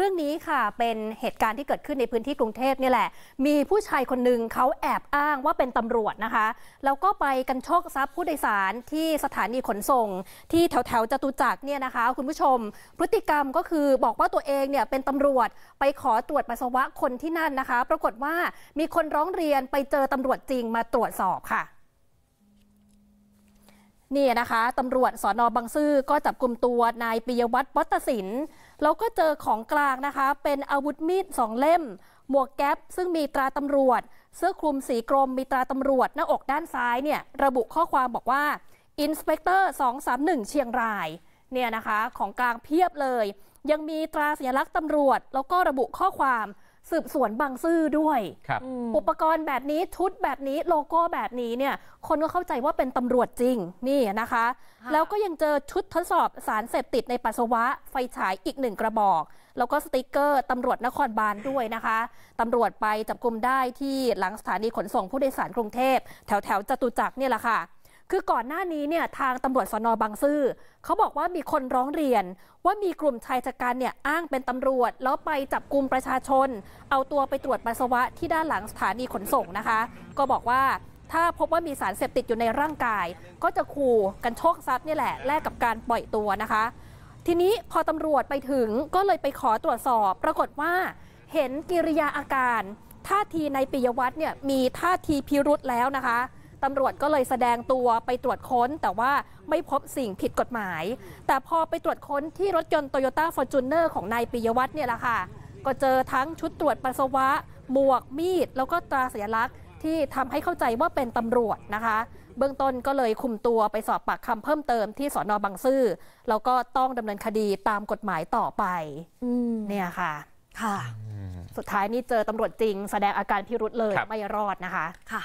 รื่องนี้ค่ะ เป็นเหตุการณ์ที่เกิดขึ้นในพื้นที่กรุงเทพนี่แหละมีผู้ชายคนหนึ่งเขาแอบอ้างว่าเป็นตำรวจนะคะแล้วก็ไปกันโชคทรัพย์ผู้โดยสารที่สถานีขนส่ง ที่แถวแถวจตุจักรเนี่ยนะคะคุณผู้ชมพฤติกรรมก็คือบอกว่าตัวเองเนี่ยเป็นตำรวจไปขอตรวจปัสสาวะคนที่นั่นนะคะ ปรากฏว่ามีคนร้องเรียนไปเจอตำรวจจริงมาตรวจสอบค่ะนี่นะคะตำรวจสอนอบังซื่อก็จับกลุ่มตัวนายปิยวัตรวัตสินแล้วก็เจอของกลางนะคะเป็นอาวุธมีดสองเล่ม หมวกแก๊ปซึ่งมีตราตำรวจ เสื้อคลุมสีกรมมีตราตำรวจหน้าอกด้านซ้ายเนี่ยระบุข้อความบอกว่าอินสเปกเตอร์231 เชียงรายเนี่ยนะคะของกลางเพียบเลย ยังมีตราสัญลักษณ์ตำรวจ แล้วก็ระบุข้อความสืบสวนบางซื่อด้วยครับ อุปกรณ์แบบนี้ ชุดแบบนี้โลโก้แบบนี้เนี่ยคนก็เข้าใจว่าเป็นตำรวจจริงนี่นะคะ แล้วก็ยังเจอชุดทดสอบสารเสพติดในปัสสาวะ ไฟฉายอีกหนึ่งกระบอก แล้วก็สติกเกอร์ตำรวจนครบาลด้วยนะคะตำรวจไปจับกลุ่มได้ที่หลังสถานีขนส่งผู้โดยสารกรุงเทพ แถวแถวจตุจักรเนี่ยแหละค่ะคือก่อนหน้านี้เนี่ยทางตำรวจสนบางซื่อเขาบอกว่ามีคนร้องเรียนว่ามีกลุ่มชายชะกันเนี่ยอ้างเป็นตำรวจ แล้วไปจับกลุ่มประชาชน เอาตัวไปตรวจปัสสาวะที่ด้านหลังสถานีขนส่งนะคะ ก็บอกว่าถ้าพบว่ามีสารเสพติดอยู่ในร่างกาย ก็จะขู่กันโชคทรัพย์นี่แหละ แลกกับการปล่อยตัวนะคะ ทีนี้พอตำรวจไปถึงก็เลยไปขอตรวจสอบ ปรากฏว่าเห็นกิริยาอาการ ท่าทีในปิยวัฒน์เนี่ยมีท่าทีพิรุษแล้วนะคะตำรวจก็เลยแสดงตัวไปตรวจค้นแต่ว่าไม่พบสิ่งผิดกฎหมาย แต่พอไปตรวจค้นที่รถยนต์โตโยต้าฟอร์จูเนอร์ของนายปิยวัฒน์เนี่ยแหละค่ะ ก็เจอทั้งชุดตรวจปัสสาวะหมวกมีด แล้วก็ตราสัญลักษณ์ที่ทำให้เข้าใจว่าเป็นตำรวจนะคะ เบื้องต้นก็เลยคุมตัวไปสอบปากคำเพิ่มเติมที่สอนอบางซื่อแล้วก็ต้องดำเนินคดีตามกฎหมายต่อไปเนี่ยค่ะค่ะ สุดท้ายนี่เจอตำรวจจริง แสดงอาการพิรุษเลยไม่รอดนะคะค่ะ